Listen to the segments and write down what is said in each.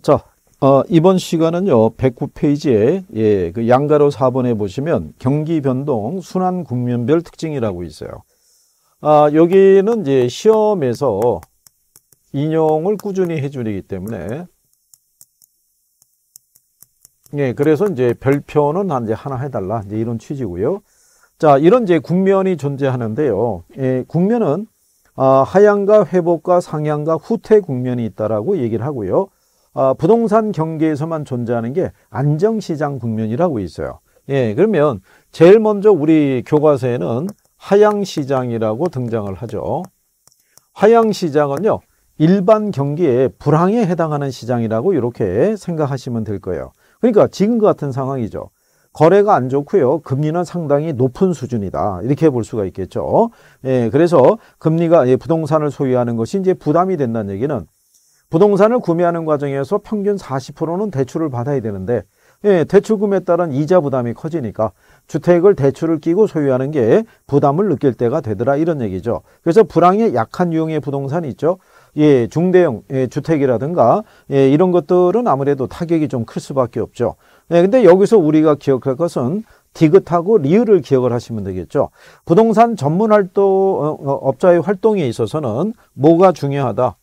자, 어, 이번 시간은요, 109페이지에, 예, 그 양가로 4번에 보시면 경기 변동 순환 국면별 특징이라고 있어요. 아, 여기는 이제 시험에서 인용을 꾸준히 해주기 때문에, 예, 그래서 이제 별표는 이제 하나 해달라. 이제 이런 취지고요. 자, 이런 이제 국면이 존재하는데요. 예, 국면은 아, 하향과 회복과 상향과 후퇴 국면이 있다라고 얘기를 하고요. 어, 부동산 경기에서만 존재하는 게 안정시장 국면이라고 있어요. 예, 그러면 제일 먼저 우리 교과서에는 하향시장이라고 등장을 하죠. 하향시장은요, 일반 경기에 불황에 해당하는 시장이라고 이렇게 생각하시면 될 거예요. 그러니까 지금 같은 상황이죠. 거래가 안 좋고요. 금리는 상당히 높은 수준이다. 이렇게 볼 수가 있겠죠. 예, 그래서 금리가 예, 부동산을 소유하는 것이 이제 부담이 된다는 얘기는 부동산을 구매하는 과정에서 평균 40%는 대출을 받아야 되는데 예, 대출금에 따른 이자 부담이 커지니까 주택을 대출을 끼고 소유하는 게 부담을 느낄 때가 되더라 이런 얘기죠. 그래서 불황에 약한 유형의 부동산이 있죠. 예, 중대형 예, 주택이라든가 예, 이런 것들은 아무래도 타격이 좀 클 수밖에 없죠. 예, 근데 여기서 우리가 기억할 것은 디귿하고 리을을 기억을 하시면 되겠죠. 부동산 전문 활동 어, 어 업자의 활동에 있어서는 뭐가 중요하다.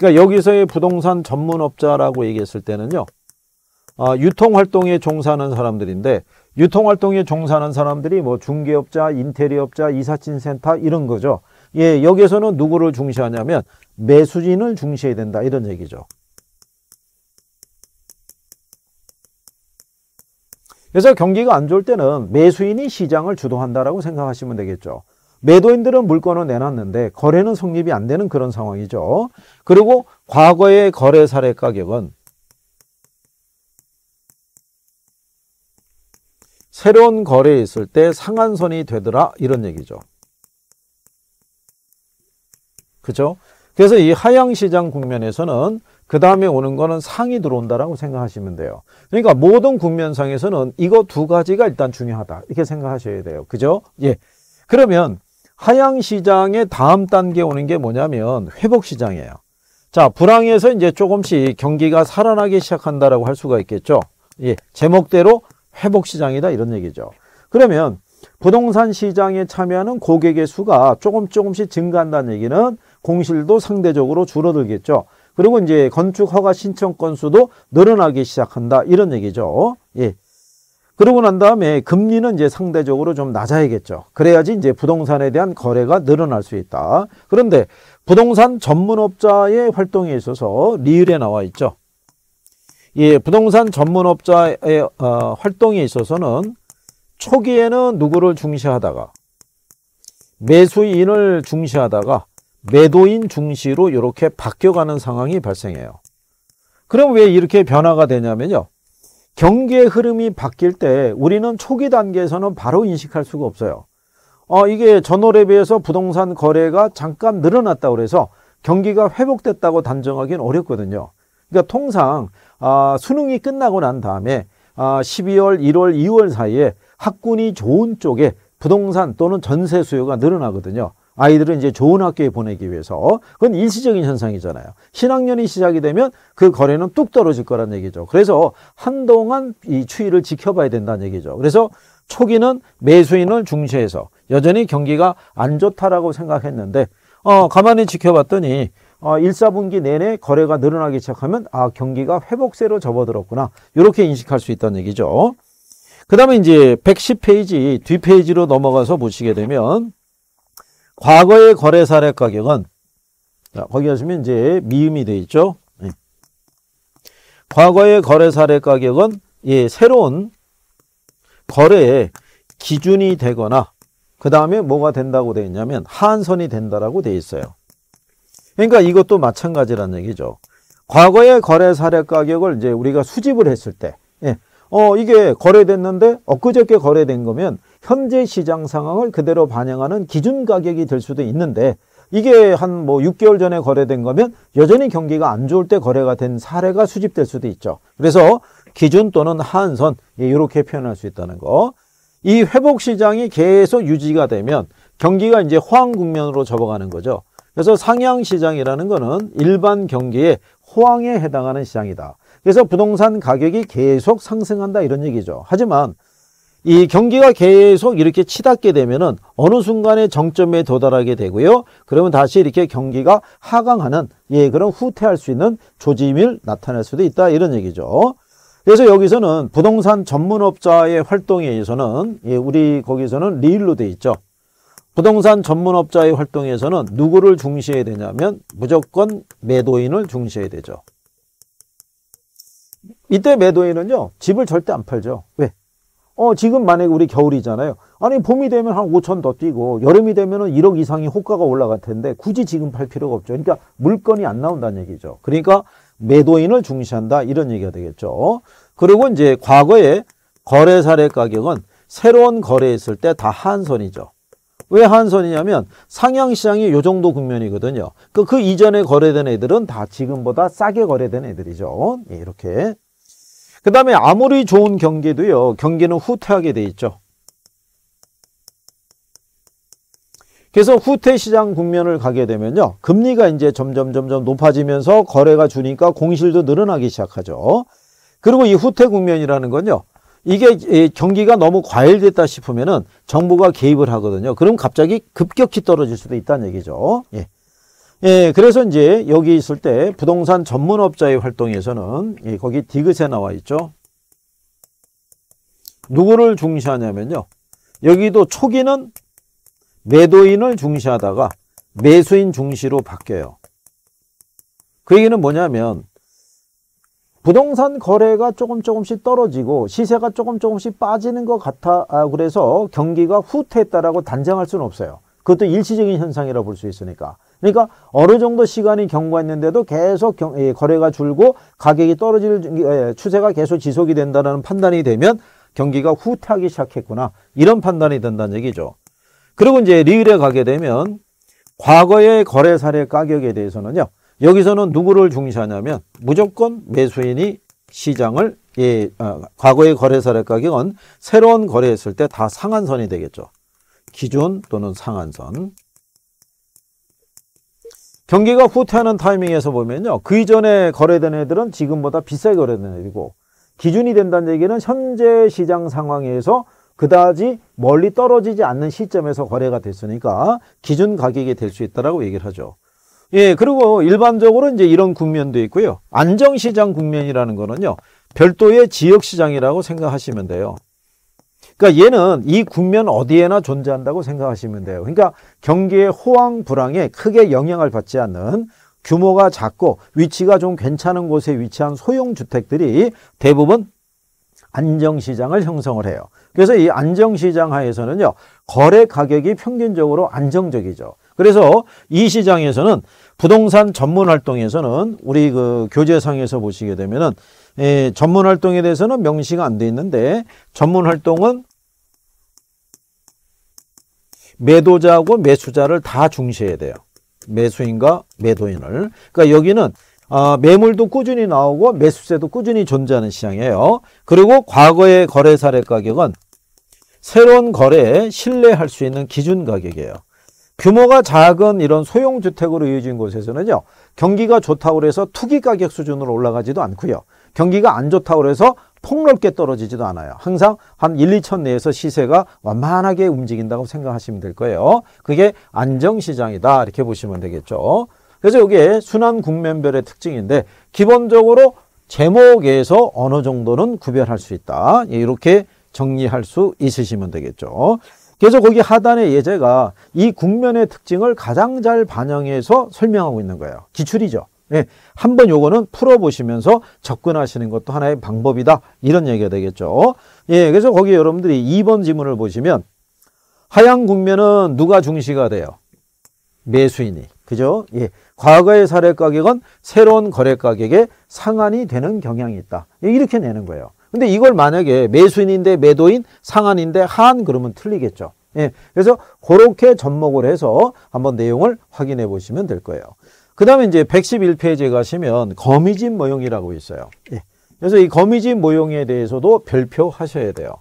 그러니까 여기서의 부동산 전문업자라고 얘기했을 때는요. 어, 유통활동에 종사하는 사람들인데 유통활동에 종사하는 사람들이 뭐 중개업자, 인테리어업자, 이삿짐센터 이런 거죠. 예, 여기에서는 누구를 중시하냐면 매수진을 중시해야 된다 이런 얘기죠. 그래서 경기가 안 좋을 때는 매수인이 시장을 주도한다라고 생각하시면 되겠죠. 매도인들은 물건을 내놨는데 거래는 성립이 안 되는 그런 상황이죠. 그리고 과거의 거래 사례 가격은 새로운 거래에 있을 때 상한선이 되더라 이런 얘기죠. 그죠? 그래서 이 하향시장 국면에서는 그 다음에 오는 거는 상이 들어온다라고 생각하시면 돼요. 그러니까 모든 국면상에서는 이거 두 가지가 일단 중요하다. 이렇게 생각하셔야 돼요. 그죠? 예. 그러면 하향 시장의 다음 단계 오는 게 뭐냐면 회복 시장이에요. 자, 불황에서 이제 조금씩 경기가 살아나기 시작한다라고 할 수가 있겠죠. 예, 제목대로 회복 시장이다 이런 얘기죠. 그러면 부동산 시장에 참여하는 고객의 수가 조금 조금씩 증가한다는 얘기는 공실도 상대적으로 줄어들겠죠. 그리고 이제 건축 허가 신청 건수도 늘어나기 시작한다 이런 얘기죠. 예. 그러고 난 다음에 금리는 이제 상대적으로 좀 낮아야겠죠. 그래야지 이제 부동산에 대한 거래가 늘어날 수 있다. 그런데 부동산 전문업자의 활동에 있어서 리을에 나와 있죠. 예, 부동산 전문업자의 어, 활동에 있어서는 초기에는 누구를 중시하다가 매수인을 중시하다가 매도인 중시로 이렇게 바뀌어가는 상황이 발생해요. 그럼 왜 이렇게 변화가 되냐면요. 경기의 흐름이 바뀔 때 우리는 초기 단계에서는 바로 인식할 수가 없어요. 어, 이게 전월에 비해서 부동산 거래가 잠깐 늘어났다고 그래서 경기가 회복됐다고 단정하기는 어렵거든요. 그러니까 통상 아, 수능이 끝나고 난 다음에 아, 12월, 1월, 2월 사이에 학군이 좋은 쪽에 부동산 또는 전세 수요가 늘어나거든요. 아이들을 이제 좋은 학교에 보내기 위해서 그건 일시적인 현상이잖아요. 신학년이 시작이 되면 그 거래는 뚝 떨어질 거란 얘기죠. 그래서 한동안 이 추이를 지켜봐야 된다는 얘기죠. 그래서 초기는 매수인을 중시해서 여전히 경기가 안 좋다라고 생각했는데 어 가만히 지켜봤더니 어, 1사분기 내내 거래가 늘어나기 시작하면 아 경기가 회복세로 접어들었구나 이렇게 인식할 수 있다는 얘기죠. 그 다음에 이제 110페이지 뒷페이지로 넘어가서 보시게 되면 과거의 거래 사례 가격은 자, 거기 하시면 이제 미음이 되어 있죠. 예. 과거의 거래 사례 가격은 예, 새로운 거래의 기준이 되거나 그 다음에 뭐가 된다고 되어 있냐면 한선이 된다라고 되어 있어요. 그러니까 이것도 마찬가지라는 얘기죠. 과거의 거래 사례 가격을 이제 우리가 수집을 했을 때 예, 어, 이게 거래됐는데 엊그저께 거래된 거면 현재 시장 상황을 그대로 반영하는 기준 가격이 될 수도 있는데 이게 한 뭐 6개월 전에 거래된 거면 여전히 경기가 안 좋을 때 거래가 된 사례가 수집될 수도 있죠. 그래서 기준 또는 하한선 이렇게 예, 표현할 수 있다는 거. 이 회복 시장이 계속 유지가 되면 경기가 이제 호황 국면으로 접어가는 거죠. 그래서 상향 시장이라는 거는 일반 경기의 호황에 해당하는 시장이다. 그래서 부동산 가격이 계속 상승한다 이런 얘기죠. 하지만 이 경기가 계속 이렇게 치닫게 되면은 어느 순간에 정점에 도달하게 되고요. 그러면 다시 이렇게 경기가 하강하는 예 그런 후퇴할 수 있는 조짐을 나타낼 수도 있다 이런 얘기죠. 그래서 여기서는 부동산 전문업자의 활동에 의해서는 예, 우리 거기서는 리일로 돼 있죠. 부동산 전문업자의 활동에서는 누구를 중시해야 되냐면 무조건 매도인을 중시해야 되죠. 이때 매도인은요 집을 절대 안 팔죠 왜? 어 지금 만약에 우리 겨울이잖아요 아니 봄이 되면 한 5천 더 뛰고 여름이 되면 1억 이상이 호가가 올라갈 텐데 굳이 지금 팔 필요가 없죠 그러니까 물건이 안 나온다는 얘기죠 그러니까 매도인을 중시한다 이런 얘기가 되겠죠 그리고 이제 과거에 거래 사례 가격은 새로운 거래했을 때 다 한선이죠 왜 한선이냐면 상향시장이 요 정도 국면이거든요. 그, 그 이전에 거래된 애들은 다 지금보다 싸게 거래된 애들이죠. 예, 이렇게 그 다음에 아무리 좋은 경기도요. 경기는 후퇴하게 돼 있죠. 그래서 후퇴 시장 국면을 가게 되면요. 금리가 이제 점점 점점 높아지면서 거래가 주니까 공실도 늘어나기 시작하죠. 그리고 이 후퇴 국면이라는 건요. 이게 경기가 너무 과열됐다 싶으면은 정부가 개입을 하거든요. 그럼 갑자기 급격히 떨어질 수도 있다는 얘기죠. 예. 예, 그래서 이제 여기 있을 때 부동산 전문업자의 활동에서는 예, 거기 디귿에 나와 있죠. 누구를 중시하냐면요. 여기도 초기는 매도인을 중시하다가 매수인 중시로 바뀌어요. 그 얘기는 뭐냐면 부동산 거래가 조금 조금씩 떨어지고 시세가 조금 조금씩 빠지는 것 같아 아, 그래서 경기가 후퇴했다라고 단정할 수는 없어요. 그것도 일시적인 현상이라 고볼 수 있으니까. 그러니까 어느 정도 시간이 경과했는데도 계속 경, 예, 거래가 줄고 가격이 떨어질 예, 추세가 계속 지속이 된다는 판단이 되면 경기가 후퇴하기 시작했구나. 이런 판단이 된다는 얘기죠. 그리고 이제 리을에 가게 되면 과거의 거래 사례 가격에 대해서는요. 여기서는 누구를 중시하냐면 무조건 매수인이 시장을 예, 어, 과거의 거래 사례 가격은 새로운 거래했을 때 다 상한선이 되겠죠. 기존 또는 상한선. 경기가 후퇴하는 타이밍에서 보면요. 그 이전에 거래된 애들은 지금보다 비싸게 거래된 애들이고 기준이 된다는 얘기는 현재 시장 상황에서 그다지 멀리 떨어지지 않는 시점에서 거래가 됐으니까 기준 가격이 될 수 있다라고 얘기를 하죠. 예, 그리고 일반적으로 이제 이런 국면도 있고요. 안정시장 국면이라는 거는요. 별도의 지역시장이라고 생각하시면 돼요. 그러니까 얘는 이 국면 어디에나 존재한다고 생각하시면 돼요. 그러니까 경기의 호황 불황에 크게 영향을 받지 않는 규모가 작고 위치가 좀 괜찮은 곳에 위치한 소형 주택들이 대부분 안정시장을 형성을 해요. 그래서 이 안정시장 하에서는요, 거래 가격이 평균적으로 안정적이죠. 그래서 이 시장에서는 부동산 전문 활동에서는 우리 그 교재상에서 보시게 되면은 예, 전문 활동에 대해서는 명시가 안 돼 있는데 전문 활동은 매도자하고 매수자를 다 중시해야 돼요. 매수인과 매도인을. 그러니까 여기는 아, 매물도 꾸준히 나오고 매수세도 꾸준히 존재하는 시장이에요. 그리고 과거의 거래 사례 가격은 새로운 거래에 신뢰할 수 있는 기준 가격이에요. 규모가 작은 이런 소형 주택으로 이어진 곳에서는요. 경기가 좋다고 해서 투기 가격 수준으로 올라가지도 않고요. 경기가 안 좋다고 해서 폭넓게 떨어지지도 않아요. 항상 한 1, 2천 내에서 시세가 완만하게 움직인다고 생각하시면 될 거예요. 그게 안정시장이다 이렇게 보시면 되겠죠. 그래서 이게 순환 국면별의 특징인데 기본적으로 제목에서 어느 정도는 구별할 수 있다. 예, 이렇게 정리할 수 있으시면 되겠죠. 그래서 거기 하단의 예제가 이 국면의 특징을 가장 잘 반영해서 설명하고 있는 거예요. 기출이죠. 예, 한번 요거는 풀어보시면서 접근하시는 것도 하나의 방법이다. 이런 얘기가 되겠죠. 예, 그래서 거기 여러분들이 2번 지문을 보시면 하향 국면은 누가 중시가 돼요? 매수인이. 그죠? 예. 과거의 사례 가격은 새로운 거래 가격에 상한이 되는 경향이 있다. 예, 이렇게 내는 거예요. 근데 이걸 만약에 매수인인데 매도인, 상한인데 한 그러면 틀리겠죠. 예. 그래서 그렇게 접목을 해서 한번 내용을 확인해 보시면 될 거예요. 그 다음에 이제 111페이지에 가시면 거미집 모형이라고 있어요. 예. 그래서 이 거미집 모형에 대해서도 별표 하셔야 돼요.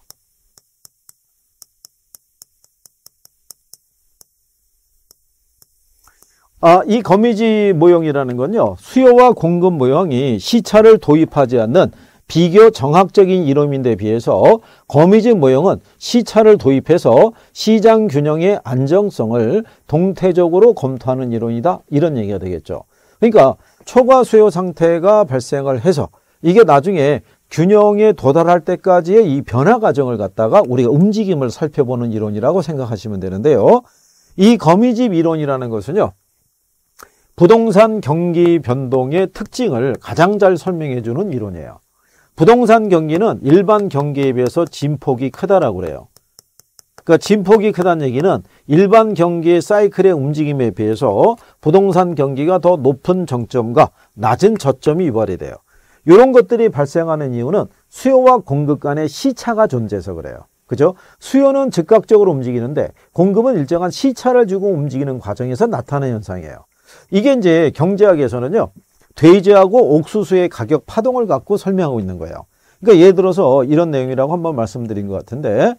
아, 이 거미집 모형이라는 건요. 수요와 공급 모형이 시차를 도입하지 않는 비교 정학적인 이론인데 비해서 거미집 모형은 시차를 도입해서 시장 균형의 안정성을 동태적으로 검토하는 이론이다. 이런 얘기가 되겠죠. 그러니까 초과 수요 상태가 발생을 해서 이게 나중에 균형에 도달할 때까지의 이 변화 과정을 갖다가 우리가 움직임을 살펴보는 이론이라고 생각하시면 되는데요. 이 거미집 이론이라는 것은요. 부동산 경기 변동의 특징을 가장 잘 설명해 주는 이론이에요. 부동산 경기는 일반 경기에 비해서 진폭이 크다라고 그래요. 그러니까 진폭이 크다는 얘기는 일반 경기의 사이클의 움직임에 비해서 부동산 경기가 더 높은 정점과 낮은 저점이 유발이 돼요. 이런 것들이 발생하는 이유는 수요와 공급 간의 시차가 존재해서 그래요. 그죠? 수요는 즉각적으로 움직이는데 공급은 일정한 시차를 주고 움직이는 과정에서 나타나는 현상이에요. 이게 이제 경제학에서는요. 돼지하고 옥수수의 가격 파동을 갖고 설명하고 있는 거예요. 그러니까 예를 들어서 이런 내용이라고 한번 말씀드린 것 같은데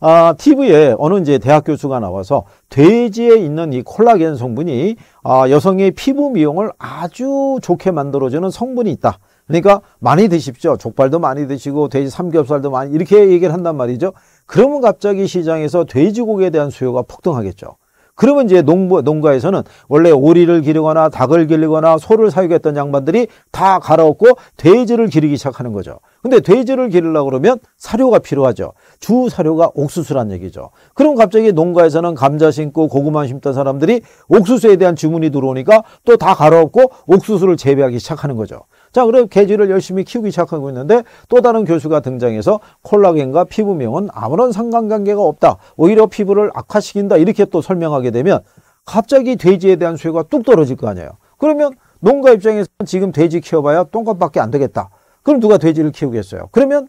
아, TV에 어느 이제 대학 교수가 나와서 돼지에 있는 이 콜라겐 성분이 아, 여성의 피부 미용을 아주 좋게 만들어주는 성분이 있다. 그러니까 많이 드십시오. 족발도 많이 드시고 돼지 삼겹살도 많이 이렇게 얘기를 한단 말이죠. 그러면 갑자기 시장에서 돼지고기에 대한 수요가 폭등하겠죠. 그러면 이제 농부, 농가에서는 원래 오리를 기르거나 닭을 기르거나 소를 사육했던 양반들이 다 갈아엎고 돼지를 기르기 시작하는 거죠. 근데 돼지를 기르려고 그러면 사료가 필요하죠. 주 사료가 옥수수란 얘기죠. 그럼 갑자기 농가에서는 감자 심고 고구마 심던 사람들이 옥수수에 대한 주문이 들어오니까 또 다 갈아엎고 옥수수를 재배하기 시작하는 거죠. 자, 그럼서 개질을 열심히 키우기 시작하고 있는데 또 다른 교수가 등장해서 콜라겐과 피부명은 아무런 상관관계가 없다. 오히려 피부를 악화시킨다. 이렇게 또 설명하게 되면 갑자기 돼지에 대한 수요가 뚝 떨어질 거 아니에요. 그러면 농가 입장에서는 지금 돼지 키워봐야 똥값밖에 안 되겠다. 그럼 누가 돼지를 키우겠어요? 그러면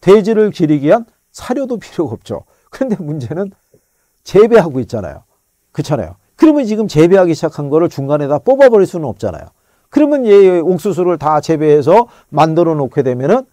돼지를 기르기 위한 사료도 필요가 없죠. 그런데 문제는 재배하고 있잖아요. 그렇잖아요. 그러면 지금 재배하기 시작한 거를 중간에다 뽑아버릴 수는 없잖아요. 그러면 얘 옥수수를 다 재배해서 만들어 놓게 되면은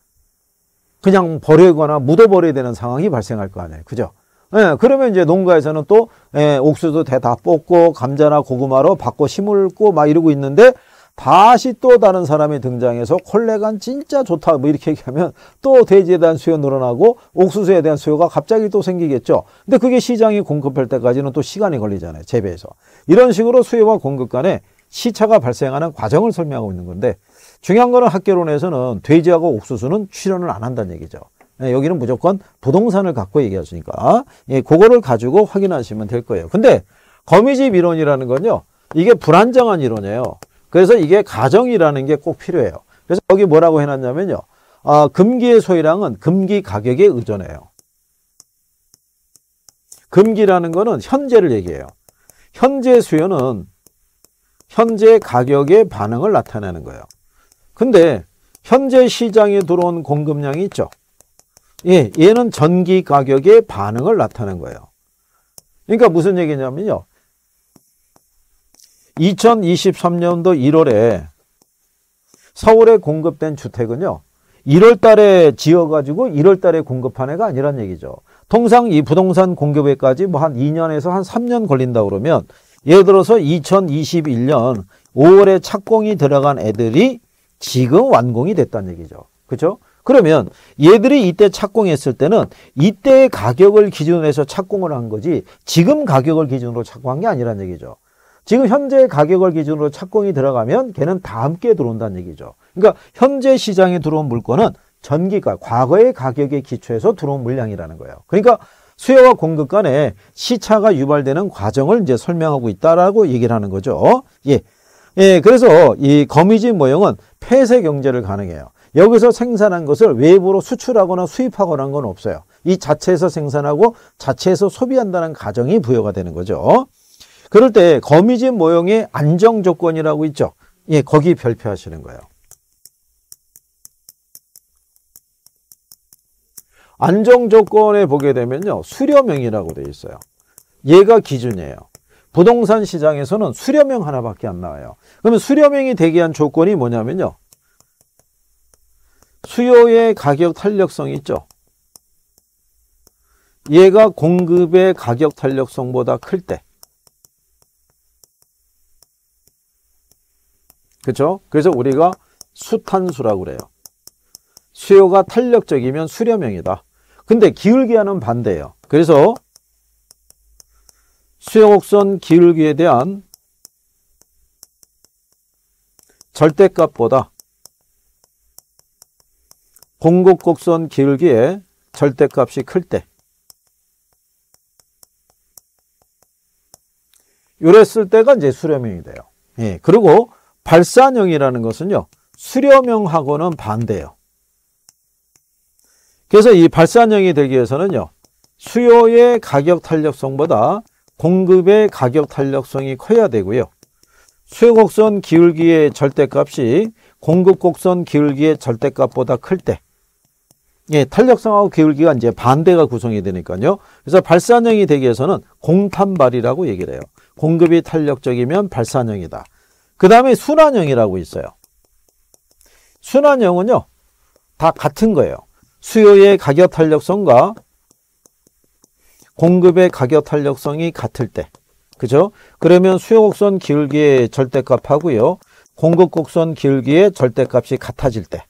그냥 버리거나 묻어버려야 되는 상황이 발생할 거 아니에요. 그죠? 예, 그러면 이제 농가에서는 또 예, 옥수수 대다 뽑고 감자나 고구마로 바꿔 심을고 막 이러고 있는데 다시 또 다른 사람이 등장해서 콜레간 진짜 좋다 뭐 이렇게 얘기하면 또 돼지에 대한 수요 늘어나고 옥수수에 대한 수요가 갑자기 또 생기겠죠. 근데 그게 시장이 공급할 때까지는 또 시간이 걸리잖아요. 재배에서. 이런 식으로 수요와 공급 간에 시차가 발생하는 과정을 설명하고 있는 건데 중요한 거는 학계론에서는 돼지하고 옥수수는 출연을 안 한다는 얘기죠. 네, 여기는 무조건 부동산을 갖고 얘기하시니까 예, 그거를 가지고 확인하시면 될 거예요. 근데 거미집 이론이라는 건요. 이게 불안정한 이론이에요. 그래서 이게 가정이라는 게 꼭 필요해요. 그래서 여기 뭐라고 해놨냐면요. 아, 금기의 소유량은 금기 가격에 의존해요. 금기라는 거는 현재를 얘기해요. 현재 수요는 현재 가격의 반응을 나타내는 거예요. 근데 현재 시장에 들어온 공급량이 있죠. 예, 얘는 전기 가격의 반응을 나타낸 거예요. 그러니까 무슨 얘기냐면요. 2023년도 1월에 서울에 공급된 주택은요. 1월 달에 지어가지고 1월 달에 공급한 애가 아니란 얘기죠. 통상 이 부동산 공급에까지 뭐 한 2년에서 한 3년 걸린다 그러면 예를 들어서 2021년 5월에 착공이 들어간 애들이 지금 완공이 됐다는 얘기죠. 그렇죠? 그러면 얘들이 이때 착공했을 때는 이때의 가격을 기준으로 해서 착공을 한 거지 지금 가격을 기준으로 착공한 게아니라는 얘기죠. 지금 현재 가격을 기준으로 착공이 들어가면 걔는 다 함께 들어온다는 얘기죠. 그러니까 현재 시장에 들어온 물건은 전기가 과거의 가격에 기초해서 들어온 물량이라는 거예요. 그러니까 수요와 공급 간에 시차가 유발되는 과정을 이제 설명하고 있다라고 얘기를 하는 거죠. 예. 예, 그래서 이 거미집 모형은 폐쇄 경제를 가능해요. 여기서 생산한 것을 외부로 수출하거나 수입하거나 한 건 없어요. 이 자체에서 생산하고 자체에서 소비한다는 가정이 부여가 되는 거죠. 그럴 때 거미집 모형의 안정 조건이라고 있죠. 예, 거기 별표하시는 거예요. 안정 조건에 보게 되면요. 수렴형이라고 되어 있어요. 얘가 기준이에요. 부동산 시장에서는 수렴형 하나밖에 안 나와요. 그러면 수렴형이 되게한 조건이 뭐냐면요. 수요의 가격 탄력성이 있죠. 얘가 공급의 가격 탄력성보다 클 때. 그렇죠? 그래서 우리가 수탄수라고 그래요. 수요가 탄력적이면 수렴형이다. 근데 기울기와는 반대예요. 그래서 수평옥선 기울기에 대한 절대값보다 공급곡선 기울기의 절대값이 클때 이랬을 때가 이제 수렴형이 돼요. 예, 그리고 발산형이라는 것은요. 수렴형하고는 반대예요. 그래서 이 발산형이 되기 위해서는요. 수요의 가격 탄력성보다 공급의 가격 탄력성이 커야 되고요. 수요 곡선 기울기의 절대값이 공급 곡선 기울기의 절대값보다 클 때, 예, 탄력성하고 기울기가 이제 반대가 구성이 되니까요. 그래서 발산형이 되기 위해서는 공탄발이라고 얘기를 해요. 공급이 탄력적이면 발산형이다. 그 다음에 순환형이라고 있어요. 순환형은요, 다 같은 거예요. 수요의 가격 탄력성과 공급의 가격 탄력성이 같을 때 그죠? 그러면 수요 곡선 기울기의 절대값 하고요. 공급 곡선 기울기의 절대값이 같아질 때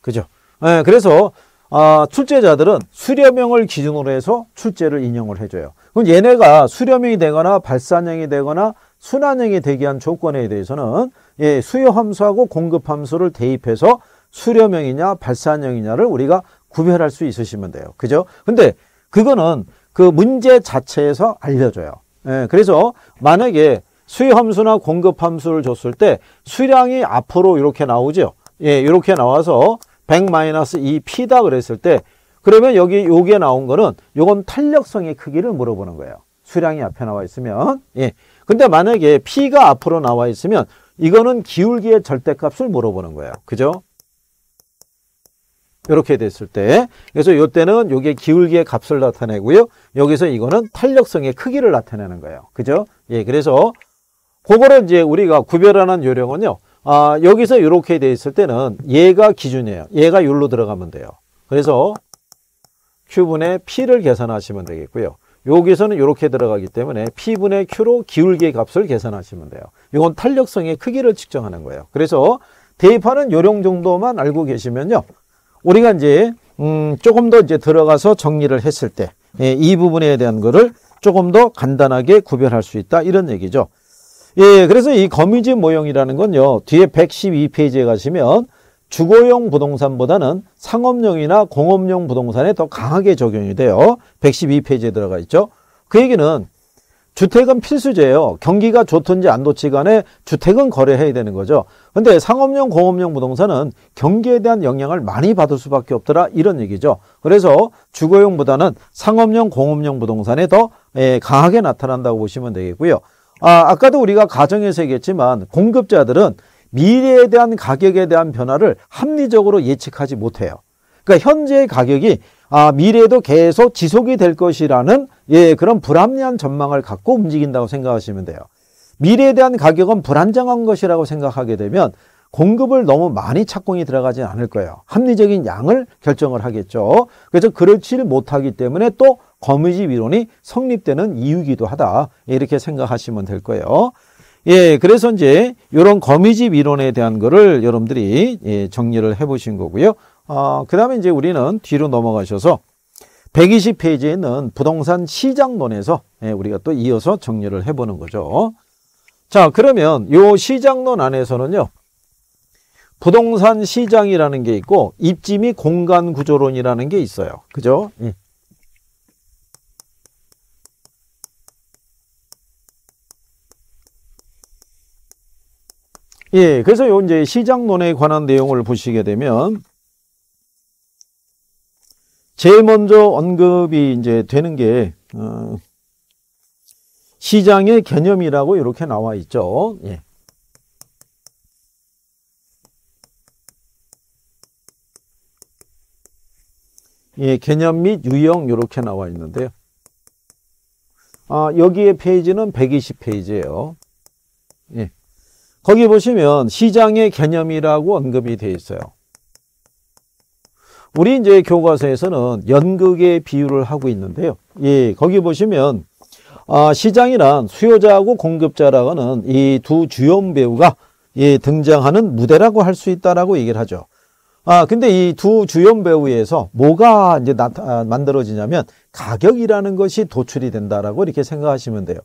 그죠? 네, 그래서 아, 출제자들은 수렴형을 기준으로 해서 출제를 인용을 해줘요. 그럼 얘네가 수렴형이 되거나 발산형이 되거나 순환형이 되기 위한 조건에 대해서는 예, 수요 함수하고 공급 함수를 대입해서 수렴형이냐 발산형이냐를 우리가 구별할 수 있으시면 돼요. 그죠? 근데 그거는 그 문제 자체에서 알려줘요. 예, 그래서 만약에 수요함수나 공급함수를 줬을 때 수량이 앞으로 이렇게 나오죠. 예, 이렇게 나와서 100-2P다 그랬을 때 그러면 여기 요게 나온 거는 요건 탄력성의 크기를 물어보는 거예요. 수량이 앞에 나와 있으면. 예. 근데 만약에 P가 앞으로 나와 있으면 이거는 기울기의 절대값을 물어보는 거예요. 그죠? 이렇게 됐을 때 그래서 이때는 요게 기울기의 값을 나타내고요. 여기서 이거는 탄력성의 크기를 나타내는 거예요. 그죠? 예, 그래서 그거를 이제 우리가 구별하는 요령은요. 아, 여기서 이렇게 돼 있을 때는 얘가 기준이에요. 얘가 율로 들어가면 돼요. 그래서 Q분의 P를 계산하시면 되겠고요. 여기서는 이렇게 들어가기 때문에 P분의 Q로 기울기의 값을 계산하시면 돼요. 이건 탄력성의 크기를 측정하는 거예요. 그래서 대입하는 요령 정도만 알고 계시면요. 우리가 이제 음 조금 더 이제 들어가서 정리를 했을 때이 예, 부분에 대한 거를 조금 더 간단하게 구별할 수 있다 이런 얘기죠. 예, 그래서 이 거미지 모형이라는 건요. 뒤에 112페이지에 가시면 주거용 부동산보다는 상업용이나 공업용 부동산에 더 강하게 적용이 돼요. 112페이지에 들어가 있죠. 그 얘기는 주택은 필수제예요. 경기가 좋든지 안 좋지 간에 주택은 거래해야 되는 거죠. 근데 상업용 공업용 부동산은 경기에 대한 영향을 많이 받을 수밖에 없더라 이런 얘기죠. 그래서 주거용보다는 상업용 공업용 부동산에 더 예, 강하게 나타난다고 보시면 되겠고요. 아, 아까도 우리가 가정에서 얘기했지만 공급자들은 미래에 대한 가격에 대한 변화를 합리적으로 예측하지 못해요. 그러니까 현재의 가격이 아, 미래도 에 계속 지속이 될 것이라는 예, 그런 불합리한 전망을 갖고 움직인다고 생각하시면 돼요. 미래에 대한 가격은 불안정한 것이라고 생각하게 되면 공급을 너무 많이 착공이 들어가지 않을 거예요. 합리적인 양을 결정을 하겠죠. 그래서 그렇지 못하기 때문에 또거미지 이론이 성립되는 이유기도 하다. 이렇게 생각하시면 될 거예요. 예, 그래서 이제 이런 거미지 이론에 대한 거를 여러분들이 예, 정리를 해 보신 거고요. 어, 그 다음에 이제 우리는 뒤로 넘어가셔서 120페이지에 있는 부동산 시장론에서 예, 우리가 또 이어서 정리를 해보는 거죠. 자 그러면 요 시장론 안에서는요. 부동산 시장이라는 게 있고 입지 및 공간 구조론이라는 게 있어요. 그죠? 예. 예, 그래서 요 이제 시장론에 관한 내용을 보시게 되면 제일 먼저 언급이 이제 되는 게 어, 시장의 개념이라고 이렇게 나와 있죠. 예. 예, 개념 및 유형 이렇게 나와 있는데요. 아, 여기에 페이지는 120페이지예요. 예. 거기 보시면 시장의 개념이라고 언급이 되어 있어요. 우리 이제 교과서에서는 연극의 비유를 하고 있는데요. 예, 거기 보시면 아, 시장이란 수요자하고 공급자라고 하는 이 두 주연 배우가 예, 등장하는 무대라고 할 수 있다라고 얘기를 하죠. 아, 근데 이 두 주연 배우에서 뭐가 이제 나, 아, 만들어지냐면 가격이라는 것이 도출이 된다라고 이렇게 생각하시면 돼요.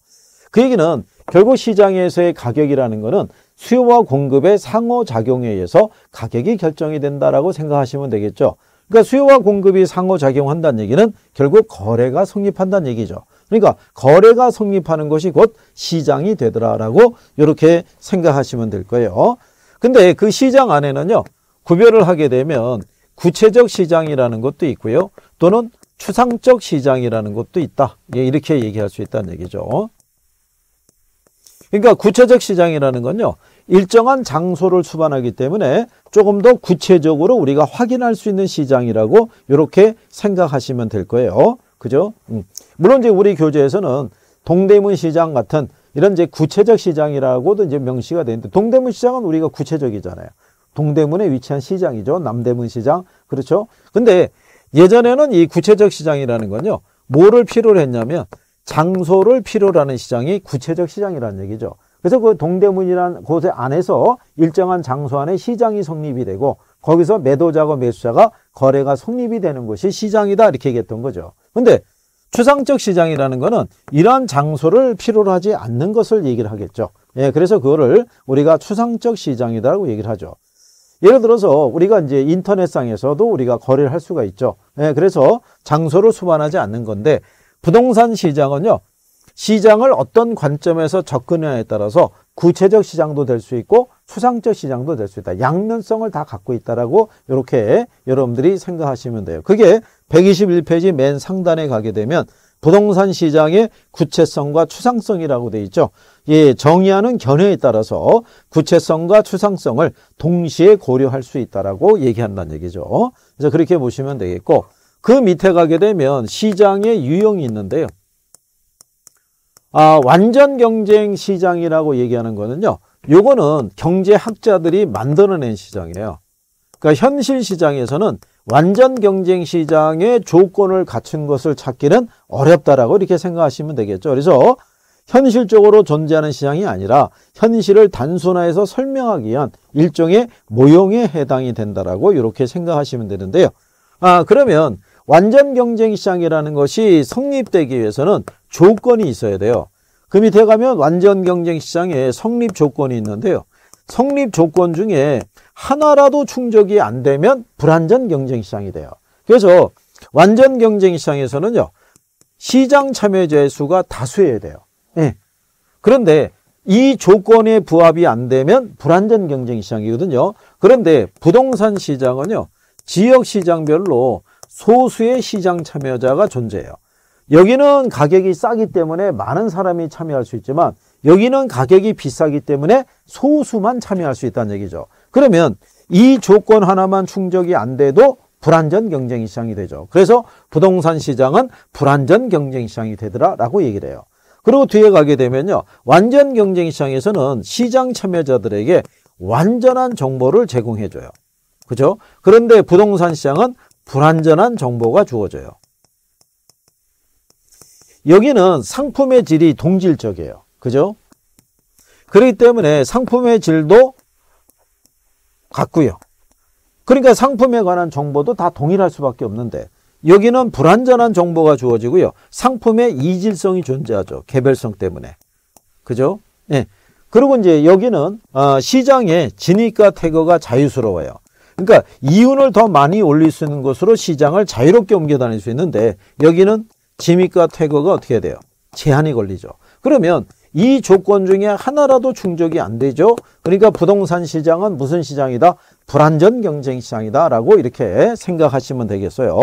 그 얘기는 결국 시장에서의 가격이라는 것은 수요와 공급의 상호작용에 의해서 가격이 결정이 된다라고 생각하시면 되겠죠. 그러니까 수요와 공급이 상호작용한다는 얘기는 결국 거래가 성립한다는 얘기죠. 그러니까 거래가 성립하는 것이 곧 시장이 되더라라고 이렇게 생각하시면 될 거예요. 근데 그 시장 안에는요. 구별을 하게 되면 구체적 시장이라는 것도 있고요. 또는 추상적 시장이라는 것도 있다. 예, 이렇게 얘기할 수 있다는 얘기죠. 그러니까 구체적 시장이라는 건요. 일정한 장소를 수반하기 때문에 조금 더 구체적으로 우리가 확인할 수 있는 시장이라고 이렇게 생각하시면 될 거예요. 그죠? 음. 물론 이제 우리 교재에서는 동대문 시장 같은 이런 이제 구체적 시장이라고도 이제 명시가 되는데 동대문 시장은 우리가 구체적이잖아요. 동대문에 위치한 시장이죠. 남대문 시장. 그렇죠? 근데 예전에는 이 구체적 시장이라는 건요. 뭐를 필요로 했냐면 장소를 필요로 하는 시장이 구체적 시장이라는 얘기죠. 그래서 그 동대문이라는 곳에 안에서 일정한 장소 안에 시장이 성립이 되고 거기서 매도자고 매수자가 거래가 성립이 되는 것이 시장이다 이렇게 얘기했던 거죠. 근데 추상적 시장이라는 것은 이러한 장소를 필요로 하지 않는 것을 얘기를 하겠죠. 예, 그래서 그거를 우리가 추상적 시장이다라고 얘기를 하죠. 예를 들어서 우리가 이제 인터넷상에서도 우리가 거래를 할 수가 있죠. 예, 그래서 장소를 수반하지 않는 건데 부동산 시장은요 시장을 어떤 관점에서 접근하냐에 따라서 구체적 시장도 될 수 있고 추상적 시장도 될 수 있다. 양면성을 다 갖고 있다라고 이렇게 여러분들이 생각하시면 돼요. 그게 121페이지 맨 상단에 가게 되면 부동산 시장의 구체성과 추상성이라고 되어 있죠. 예, 정의하는 견해에 따라서 구체성과 추상성을 동시에 고려할 수 있다라고 얘기한다는 얘기죠. 그래서 그렇게 보시면 되겠고 그 밑에 가게 되면 시장의 유형이 있는데요. 아, 완전 경쟁 시장이라고 얘기하는 거는요. 요거는 경제학자들이 만들어낸 시장이에요. 그러니까 현실 시장에서는 완전 경쟁 시장의 조건을 갖춘 것을 찾기는 어렵다라고 이렇게 생각하시면 되겠죠. 그래서 현실적으로 존재하는 시장이 아니라 현실을 단순화해서 설명하기 위한 일종의 모형에 해당이 된다라고 이렇게 생각하시면 되는데요. 아, 그러면 완전 경쟁 시장이라는 것이 성립되기 위해서는 조건이 있어야 돼요. 그 밑에 가면 완전 경쟁 시장에 성립 조건이 있는데요. 성립 조건 중에 하나라도 충족이 안 되면 불완전 경쟁 시장이 돼요. 그래서 완전 경쟁 시장에서는요. 시장 참여자의 수가 다수여야 돼요. 네. 그런데 이 조건에 부합이 안 되면 불완전 경쟁 시장이거든요. 그런데 부동산 시장은요. 지역 시장별로 소수의 시장 참여자가 존재해요. 여기는 가격이 싸기 때문에 많은 사람이 참여할 수 있지만 여기는 가격이 비싸기 때문에 소수만 참여할 수 있다는 얘기죠. 그러면 이 조건 하나만 충족이 안 돼도 불안전 경쟁 시장이 되죠. 그래서 부동산 시장은 불안전 경쟁 시장이 되더라라고 얘기를 해요. 그리고 뒤에 가게 되면요. 완전 경쟁 시장에서는 시장 참여자들에게 완전한 정보를 제공해 줘요. 그죠? 그런데 부동산 시장은 불안전한 정보가 주어져요. 여기는 상품의 질이 동질적이에요. 그죠? 그렇기 때문에 상품의 질도 같고요. 그러니까 상품에 관한 정보도 다 동일할 수밖에 없는데 여기는 불완전한 정보가 주어지고요. 상품의 이질성이 존재하죠. 개별성 때문에. 그죠? 예. 그리고 이제 여기는 어, 시장의 진입과 태거가 자유스러워요. 그러니까 이윤을 더 많이 올릴 수 있는 것으로 시장을 자유롭게 옮겨 다닐 수 있는데 여기는 지미과 퇴거가 어떻게 돼요? 제한이 걸리죠. 그러면 이 조건 중에 하나라도 충족이 안 되죠. 그러니까 부동산 시장은 무슨 시장이다? 불안전 경쟁 시장이다라고 이렇게 생각하시면 되겠어요.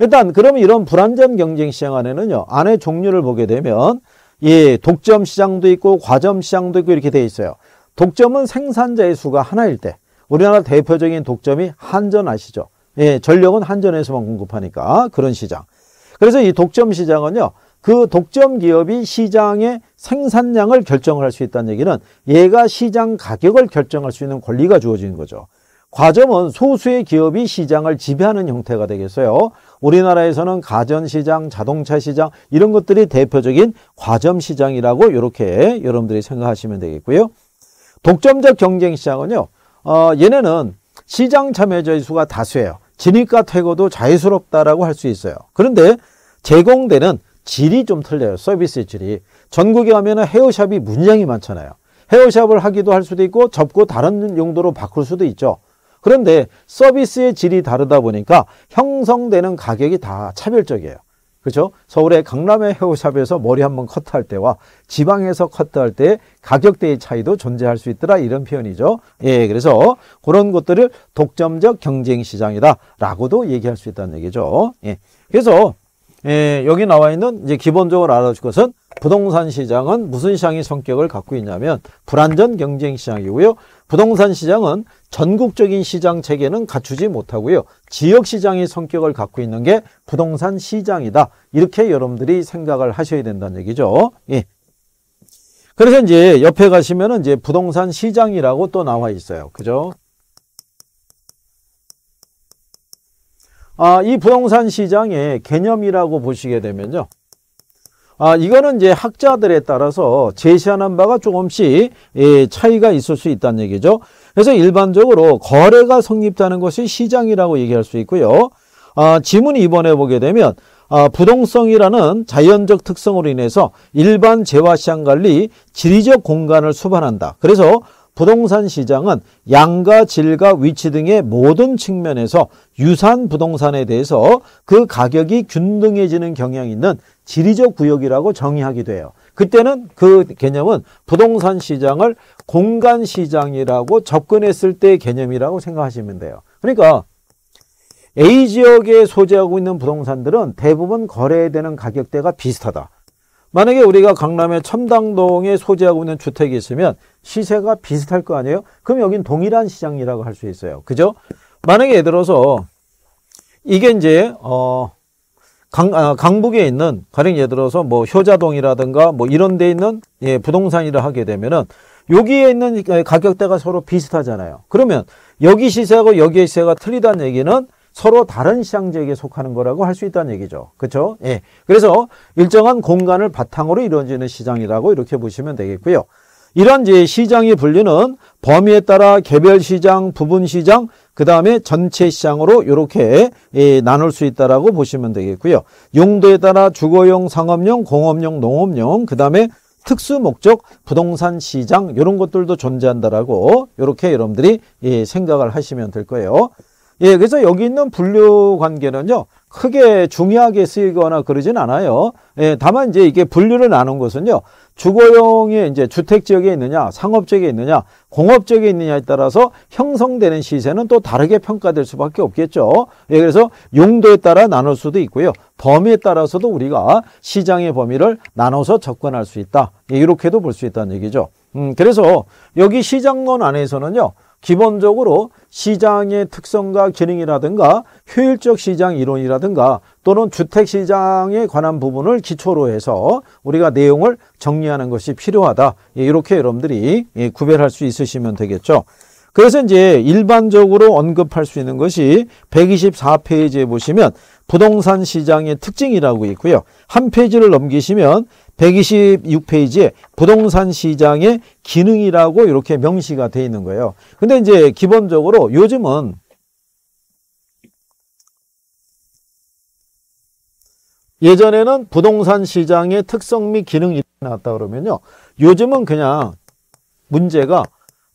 일단 그러면 이런 불안전 경쟁 시장 안에는요. 안에 종류를 보게 되면 예, 독점 시장도 있고 과점 시장도 있고 이렇게 돼 있어요. 독점은 생산자의 수가 하나일 때 우리나라 대표적인 독점이 한전 아시죠? 예, 전력은 한전에서만 공급하니까 그런 시장. 그래서 이 독점 시장은요. 그 독점 기업이 시장의 생산량을 결정할수 있다는 얘기는 얘가 시장 가격을 결정할 수 있는 권리가 주어지는 거죠. 과점은 소수의 기업이 시장을 지배하는 형태가 되겠어요. 우리나라에서는 가전시장, 자동차 시장 이런 것들이 대표적인 과점시장이라고 이렇게 여러분들이 생각하시면 되겠고요. 독점적 경쟁 시장은요. 어, 얘네는 시장 참여자의 수가 다수예요. 진입과 퇴거도 자유스럽다라고 할 수 있어요. 그런데 제공되는 질이 좀 틀려요. 서비스의 질이. 전국에 가면 헤어샵이 문양이 많잖아요. 헤어샵을 하기도 할 수도 있고 접고 다른 용도로 바꿀 수도 있죠. 그런데 서비스의 질이 다르다 보니까 형성되는 가격이 다 차별적이에요. 그렇죠? 서울의 강남의 헤어샵에서 머리 한번 커트할 때와 지방에서 커트할 때 가격대의 차이도 존재할 수 있더라 이런 표현이죠. 예, 그래서 그런 것들을 독점적 경쟁 시장이다라고도 얘기할 수 있다는 얘기죠. 예. 그래서 에, 예, 여기 나와 있는 이제 기본적으로 알아줄 것은 부동산 시장은 무슨 시장의 성격을 갖고 있냐면 불안전 경쟁 시장이고요. 부동산 시장은 전국적인 시장 체계는 갖추지 못하고요. 지역 시장의 성격을 갖고 있는 게 부동산 시장이다. 이렇게 여러분들이 생각을 하셔야 된다는 얘기죠. 예. 그래서 이제 옆에 가시면은 이제 부동산 시장이라고 또 나와 있어요. 그죠? 아, 이 부동산 시장의 개념이라고 보시게 되면요. 아, 이거는 이제 학자들에 따라서 제시하는 바가 조금씩 예, 차이가 있을 수 있다는 얘기죠. 그래서 일반적으로 거래가 성립되는 것이 시장이라고 얘기할 수 있고요. 아, 지문 이번에 보게 되면 아, 부동성이라는 자연적 특성으로 인해서 일반 재화시장 관리 지리적 공간을 수반한다. 그래서 부동산 시장은 양과 질과 위치 등의 모든 측면에서 유산 부동산에 대해서 그 가격이 균등해지는 경향이 있는 지리적 구역이라고 정의하기도 해요. 그때는 그 개념은 부동산 시장을 공간 시장이라고 접근했을 때의 개념이라고 생각하시면 돼요. 그러니까 A 지역에 소재하고 있는 부동산들은 대부분 거래되는 가격대가 비슷하다. 만약에 우리가 강남의 첨당동에 소재하고 있는 주택이 있으면 시세가 비슷할 거 아니에요? 그럼 여긴 동일한 시장이라고 할 수 있어요. 그죠? 만약에 예를 들어서 이게 이제 어 강, 아, 강북에 있는 가령 예를 들어서 뭐 효자동이라든가 뭐 이런 데 있는 예, 부동산이라 하게 되면은 여기에 있는 가격대가 서로 비슷하잖아요. 그러면 여기 시세하고 여기의 시세가 틀리다는 얘기는 서로 다른 시장제에 속하는 거라고 할 수 있다는 얘기죠. 그렇죠? 예. 그래서 일정한 공간을 바탕으로 이루어지는 시장이라고 이렇게 보시면 되겠고요. 이런 이제 시장의 분류는 범위에 따라 개별 시장, 부분 시장, 그 다음에 전체 시장으로 이렇게 예, 나눌 수 있다라고 보시면 되겠고요. 용도에 따라 주거용, 상업용, 공업용, 농업용, 그 다음에 특수 목적 부동산 시장 이런 것들도 존재한다라고 이렇게 여러분들이 예, 생각을 하시면 될 거예요. 예, 그래서 여기 있는 분류 관계는요. 크게 중요하게 쓰이거나 그러진 않아요. 예, 다만 이제 이게 분류를 나눈 것은요. 주거용이 이제 주택 지역에 있느냐, 상업 지역에 있느냐, 공업 지역에 있느냐에 따라서 형성되는 시세는 또 다르게 평가될 수밖에 없겠죠. 예, 그래서 용도에 따라 나눌 수도 있고요. 범위에 따라서도 우리가 시장의 범위를 나눠서 접근할 수 있다. 예, 이렇게도 볼 수 있다는 얘기죠. 음, 그래서 여기 시장론 안에서는요. 기본적으로 시장의 특성과 기능이라든가 효율적 시장 이론이라든가 또는 주택시장에 관한 부분을 기초로 해서 우리가 내용을 정리하는 것이 필요하다. 예, 이렇게 여러분들이 예, 구별할 수 있으시면 되겠죠. 그래서 이제 일반적으로 언급할 수 있는 것이 124페이지에 보시면 부동산 시장의 특징이라고 있고요. 한 페이지를 넘기시면 126페이지에 부동산 시장의 기능이라고 이렇게 명시가 되어 있는 거예요. 근데 이제 기본적으로 요즘은 예전에는 부동산 시장의 특성 및 기능이 나왔다 그러면요. 요즘은 그냥 문제가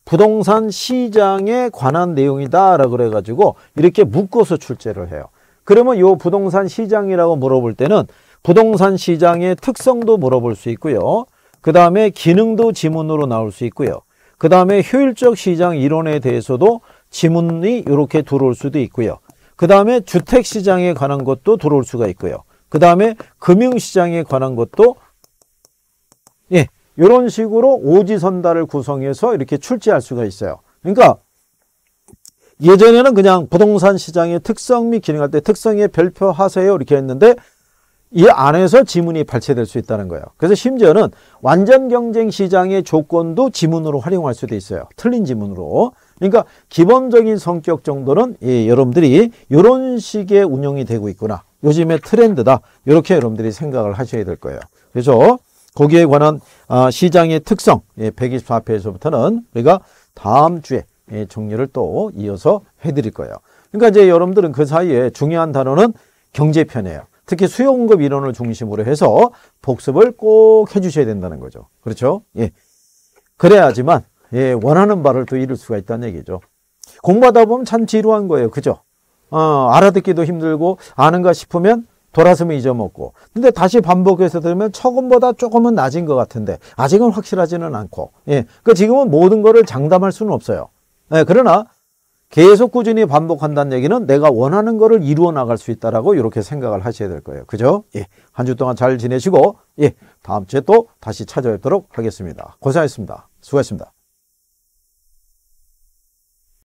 부동산 시장에 관한 내용이다라고 그래가지고 이렇게 묶어서 출제를 해요. 그러면 요 부동산 시장이라고 물어볼 때는 부동산 시장의 특성도 물어볼 수 있고요. 그 다음에 기능도 지문으로 나올 수 있고요. 그 다음에 효율적 시장 이론에 대해서도 지문이 이렇게 들어올 수도 있고요. 그 다음에 주택시장에 관한 것도 들어올 수가 있고요. 그 다음에 금융시장에 관한 것도 예, 이런 식으로 오지선다를 구성해서 이렇게 출제할 수가 있어요. 그러니까 예전에는 그냥 부동산 시장의 특성 및 기능할 때 특성에 별표하세요 이렇게 했는데 이 안에서 지문이 발췌될 수 있다는 거예요. 그래서 심지어는 완전 경쟁 시장의 조건도 지문으로 활용할 수도 있어요. 틀린 지문으로. 그러니까 기본적인 성격 정도는 예, 여러분들이 이런 식의 운영이 되고 있구나. 요즘의 트렌드다. 이렇게 여러분들이 생각을 하셔야 될 거예요. 그래서 거기에 관한 아, 시장의 특성 124페이지부터는 예, 우리가 다음 주에 정리를 또 이어서 해드릴 거예요. 그러니까 이제 여러분들은 그 사이에 중요한 단어는 경제편이에요. 특히 수요공급 이론을 중심으로 해서 복습을 꼭 해주셔야 된다는 거죠. 그렇죠? 예. 그래야지만 예, 원하는 바를 또 이룰 수가 있다는 얘기죠. 공부하다 보면 참 지루한 거예요. 그죠? 어, 알아듣기도 힘들고 아는가 싶으면 돌아서면 잊어먹고 근데 다시 반복해서 들으면 처음보다 조금은 낮은 것 같은데 아직은 확실하지는 않고 예, 그러니까 지금은 모든 것을 장담할 수는 없어요. 네, 그러나 계속 꾸준히 반복한다는 얘기는 내가 원하는 것을 이루어 나갈 수 있다라고 이렇게 생각을 하셔야 될 거예요. 그죠? 예. 한 주 동안 잘 지내시고 예. 다음 주에 또 다시 찾아뵙도록 하겠습니다. 고생하셨습니다. 수고하셨습니다.